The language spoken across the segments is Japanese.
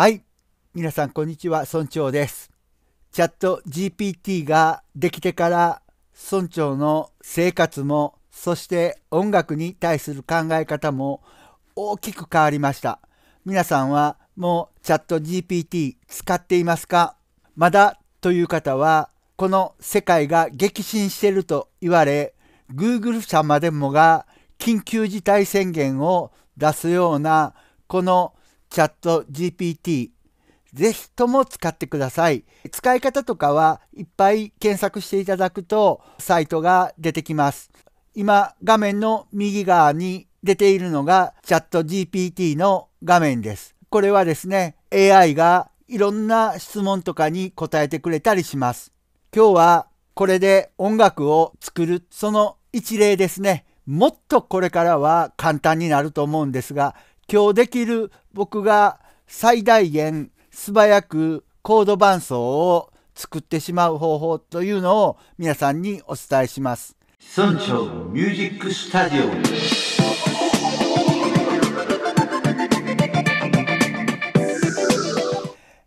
はい。皆さん、こんにちは。村長です。チャット GPT ができてから、村長の生活も、そして音楽に対する考え方も大きく変わりました。皆さんはもうチャット GPT 使っていますかまだという方は、この世界が激震していると言われ、Google 社までもが緊急事態宣言を出すような、このチャット GPT ぜひとも使ってください。使い方とかはいっぱい検索していただくとサイトが出てきます。今画面の右側に出ているのがチャット GPT の画面です。これはですね、AI がいろんな質問とかに答えてくれたりします。今日はこれで音楽を作るその一例ですね。もっとこれからは簡単になると思うんですが、今日できる僕が最大限素早くコード伴奏を作ってしまう方法というのを皆さんにお伝えします。村長ミュージックスタジオ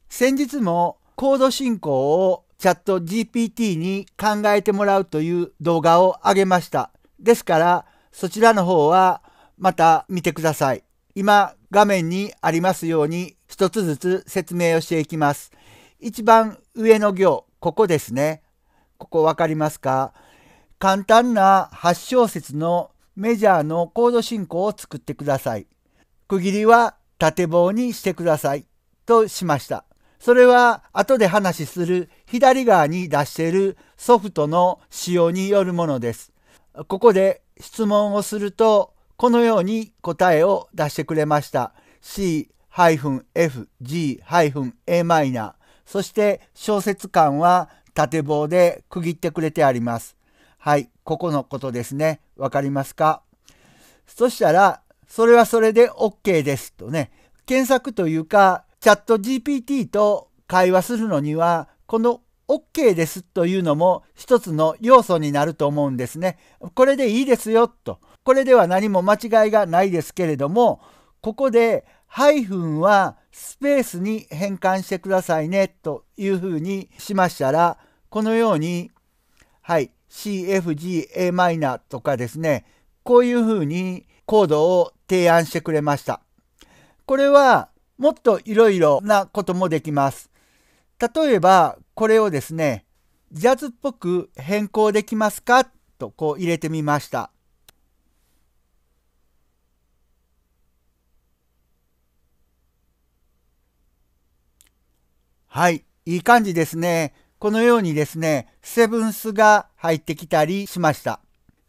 先日もコード進行をチャット GPT に考えてもらうという動画を上げました。ですからそちらの方はまた見てください。今画面にありますように一つずつ説明をしていきます。一番上の行、ここですね。ここわかりますか簡単な8小節のメジャーのコード進行を作ってください。区切りは縦棒にしてください。としました。それは後で話しする左側に出しているソフトの仕様によるものです。ここで質問をするとこのように答えを出してくれました。C-F-G-Am そして小説間は縦棒で区切ってくれてあります。はい、ここのことですね。わかりますかそしたら、それはそれで OK ですとね、検索というか、チャット GPT と会話するのには、この OK ですというのも一つの要素になると思うんですね。これでいいですよと。これでは何も間違いがないですけれどもここでハイフンはスペースに変換してくださいねというふうにしましたらこのようにはい CFGAm とかですねこういうふうにコードを提案してくれました。これはもっといろいろなこともできます。例えばこれをですねジャズっぽく変更できますかとこう入れてみました。はい、いい感じですね。このようにですね、セブンスが入ってきたりしました。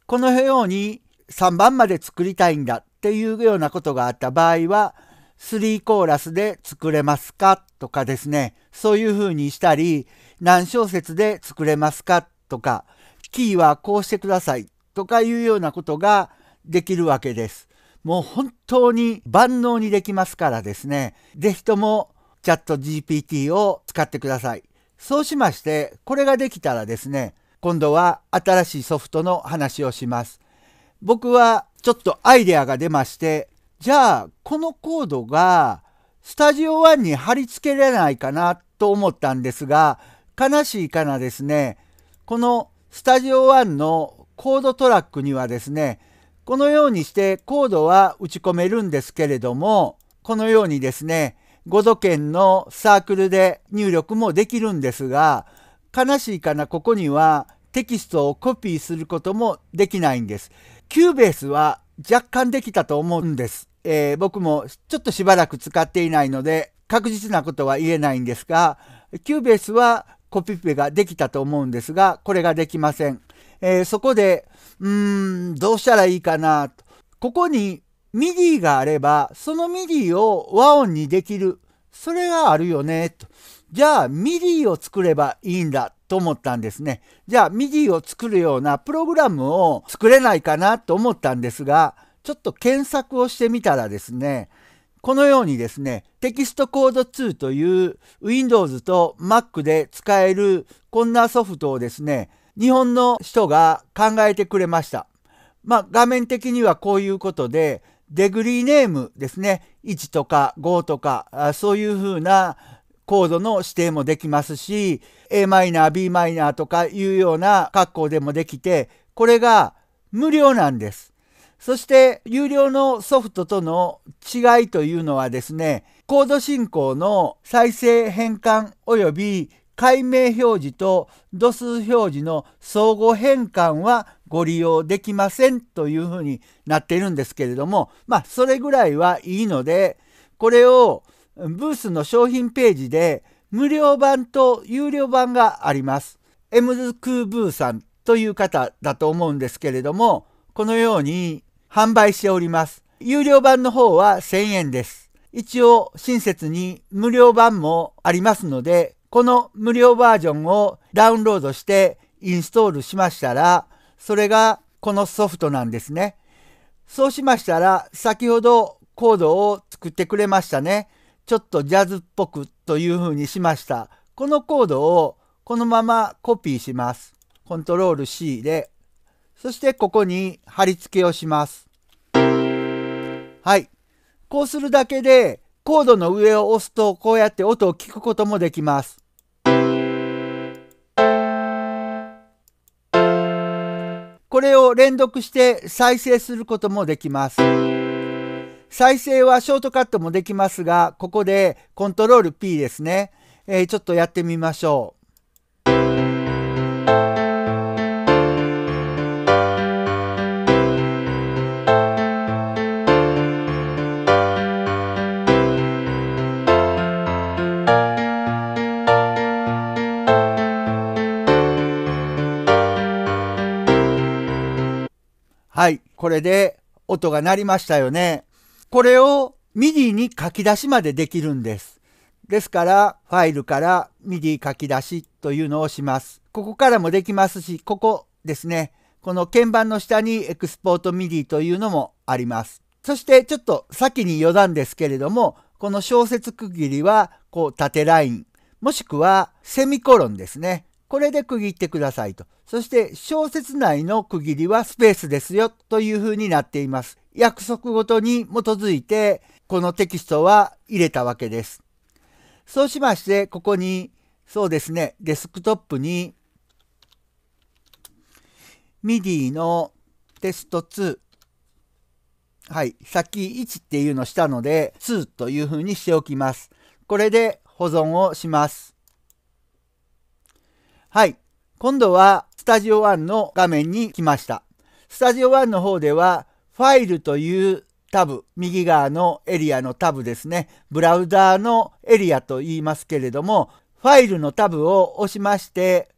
このように3番まで作りたいんだっていうようなことがあった場合は、3コーラスで作れますかとかですね、そういうふうにしたり、何小節で作れますかとか、キーはこうしてくださいとかいうようなことができるわけです。もう本当に万能にできますからですね、是非ともチャット GPT を使ってください。そうしまして、これができたらですね、今度は新しいソフトの話をします。僕はちょっとアイデアが出まして、じゃあこのコードがスタジオ1に貼り付けられないかなと思ったんですが、悲しいかなですね、このスタジオ1のコードトラックにはですね、このようにしてコードは打ち込めるんですけれども、このようにですね、五度圏のサークルで入力もできるんですが、悲しいかな、ここにはテキストをコピーすることもできないんです。キューベースは若干できたと思うんです。えー、僕もちょっとしばらく使っていないので、確実なことは言えないんですが、キューベースはコピペができたと思うんですが、これができません。えー、そこで、うーん、どうしたらいいかなと。ここにミディがあれば、そのミディを和音にできる。それがあるよね、と。じゃあ、ミディを作ればいいんだ、と思ったんですね。じゃあ、ミディを作るようなプログラムを作れないかなと思ったんですが、ちょっと検索をしてみたらですね、このようにですね、テキストコード2という Windows と Mac で使えるこんなソフトをですね、日本の人が考えてくれました。まあ、画面的にはこういうことで、デグリーネームですね、1とか5とか、そういうふうなコードの指定もできますし、Am、Bm とかいうような格好でもできて、これが無料なんです。そして有料のソフトとの違いというのはですね、コード進行の再生変換及び解明表示と度数表示の相互変換はご利用できませんというふうになっているんですけれども、まあ、それぐらいはいいので、これをブースの商品ページで無料版と有料版があります。エムズクーブーさんという方だと思うんですけれども、このように販売しております。有料版の方は1000円です。一応親切に無料版もありますので、この無料バージョンをダウンロードしてインストールしましたら、それがこのソフトなんですね。そうしましたら、先ほどコードを作ってくれましたね。ちょっとジャズっぽくというふうにしました。このコードをこのままコピーします。コントロール C で、そしてここに貼り付けをします。はい。こうするだけで、コードの上を押すとこうやって音を聞くこともできます。これを連続して再生することもできます。再生はショートカットもできますが、ここでコントロール P ですね。えー、ちょっとやってみましょう。これで音が鳴りましたよね。これを MIDI に書き出しまでできるんです。ですから、ファイルから MIDI 書き出しというのをします。ここからもできますし、ここですね。この鍵盤の下にエクスポート MIDI というのもあります。そしてちょっと先に余談ですけれども、この小節区切りは、こう縦ライン、もしくはセミコロンですね。これで区切ってくださいと。そして小説内の区切りはスペースですよというふうになっています。約束ごとに基づいてこのテキストは入れたわけです。そうしましてここにそうですねデスクトップに MIDI のテスト2はい先1っていうのしたので2というふうにしておきます。これで保存をします。はい。今度は、スタジオ e の画面に来ました。スタジオ one の方では、ファイルというタブ、右側のエリアのタブですね。ブラウザーのエリアと言いますけれども、ファイルのタブを押しまして、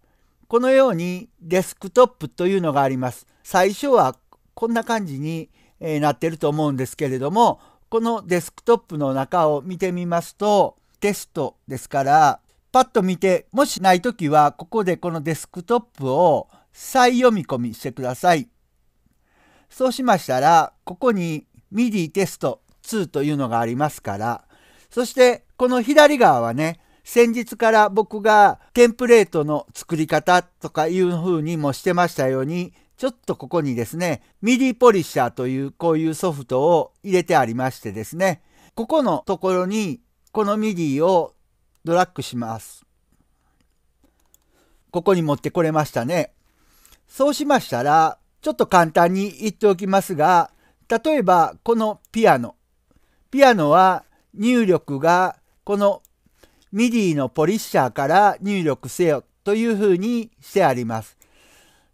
このようにデスクトップというのがあります。最初はこんな感じになってると思うんですけれども、このデスクトップの中を見てみますと、テストですから、パッと見て、もしない時は、ここでこのデスクトップを再読み込みしてください。そうしましたら、ここに MIDI テスト2というのがありますから、そしてこの左側はね、先日から僕がテンプレートの作り方とかいう風にもしてましたように、ちょっとここにですね、MIDI ポリッシャーというこういうソフトを入れてありましてですね、ここのところにこの MIDI をドラッグします。ここに持ってこれましたね。そうしましたら、ちょっと簡単に言っておきますが、例えばこのピアノ。ピアノは入力がこの MIDI のポリッシャーから入力せよというふうにしてあります。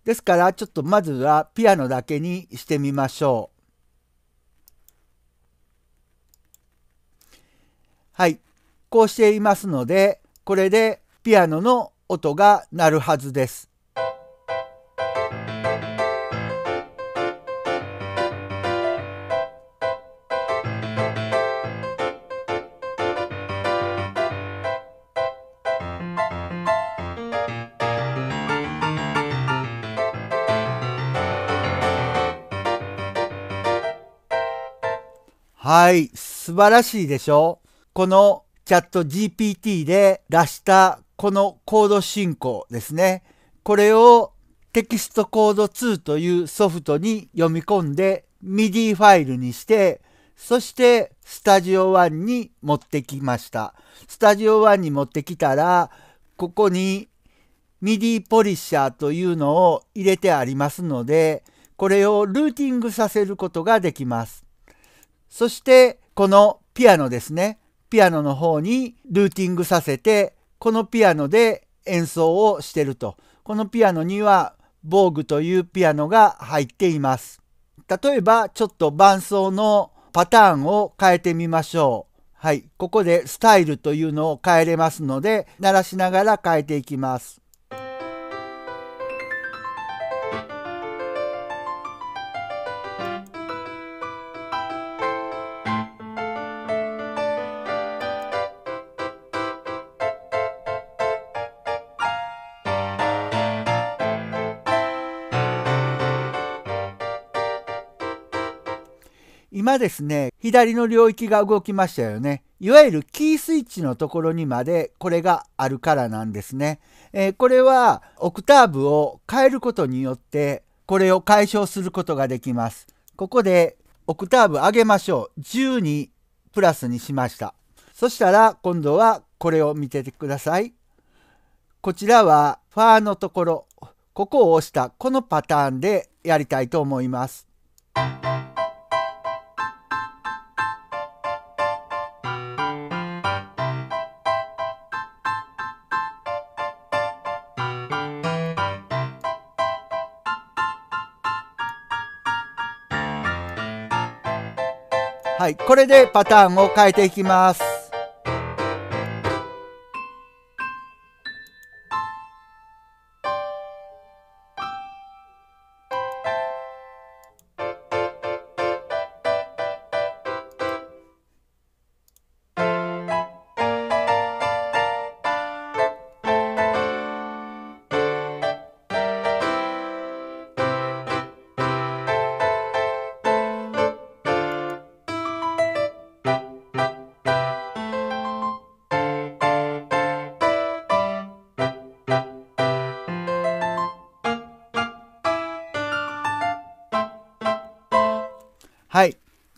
ですからちょっとまずはピアノだけにしてみましょう。はい。行していますのでこれでピアノの音が鳴るはずです。はい、素晴らしいでしょこのチャット GPT で出したこのコード進行ですね。これをテキストコード2というソフトに読み込んで MIDI ファイルにしてそしてスタジオ1に持ってきました。スタジオ1に持ってきたらここに MIDI ポリッシャーというのを入れてありますのでこれをルーティングさせることができます。そしてこのピアノですね。ピアノの方にルーティングさせてこのピアノで演奏をしてるとこのピアノには防具というピアノが入っています例えばちょっと伴奏のパターンを変えてみましょうはいここでスタイルというのを変えれますので鳴らしながら変えていきます今ですね、左の領域が動きましたよね。いわゆるキースイッチのところにまでこれがあるからなんですね。えー、これはオクターブを変えることによってこれを解消することができます。ここでオクターブ上げましょう。10にプラスにしました。そしたら今度はこれを見ててください。こちらはファーのところ、ここを押したこのパターンでやりたいと思います。はい、これでパターンを変えていきます。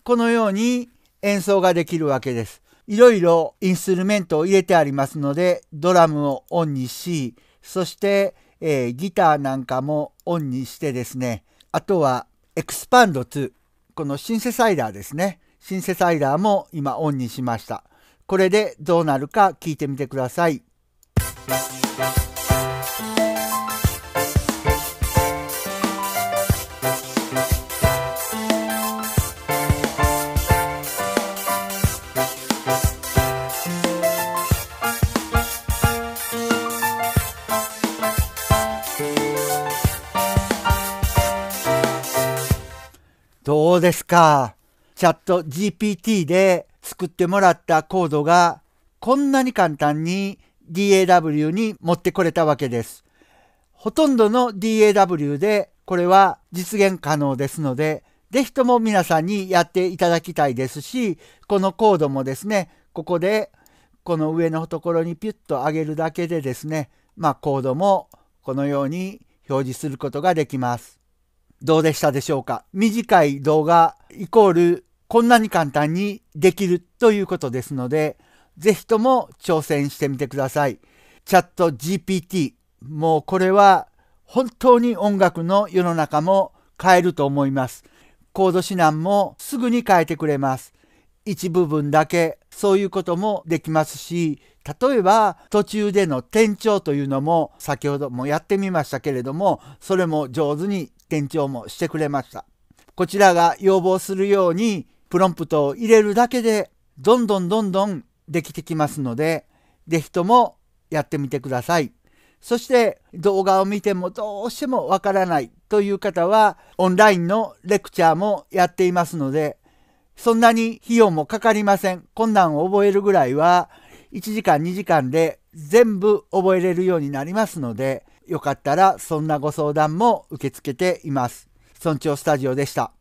このように演奏ができるわけです。いろいろインストゥルメントを入れてありますので、ドラムをオンにし、そして、えー、ギターなんかもオンにしてですね、あとはエクスパンド2、このシンセサイダーですね。シンセサイダーも今オンにしました。これでどうなるか聞いてみてください。うですか。チャット GPT で作ってもらったコードがこんなに簡単に DAW に持ってこれたわけです。ほとんどの DAW でこれは実現可能ですので、是非とも皆さんにやっていただきたいですし、このコードもですね、ここでこの上のところにピュッと上げるだけでですね、まあコードもこのように表示することができます。どうでしたでしょうか短い動画イコールこんなに簡単にできるということですので、ぜひとも挑戦してみてください。チャット GPT、もうこれは本当に音楽の世の中も変えると思います。コード指南もすぐに変えてくれます。一部分だけそういうこともできますし、例えば途中での転調というのも先ほどもやってみましたけれども、それも上手に転調もしてくれました。こちらが要望するようにプロンプトを入れるだけでどんどんどんどんできてきますので、是非ともやってみてください。そして動画を見てもどうしてもわからないという方はオンラインのレクチャーもやっていますので、そんなに費用もかかりません。困難を覚えるぐらいは1時間2時間で全部覚えれるようになりますので、よかったらそんなご相談も受け付けています。村長スタジオでした。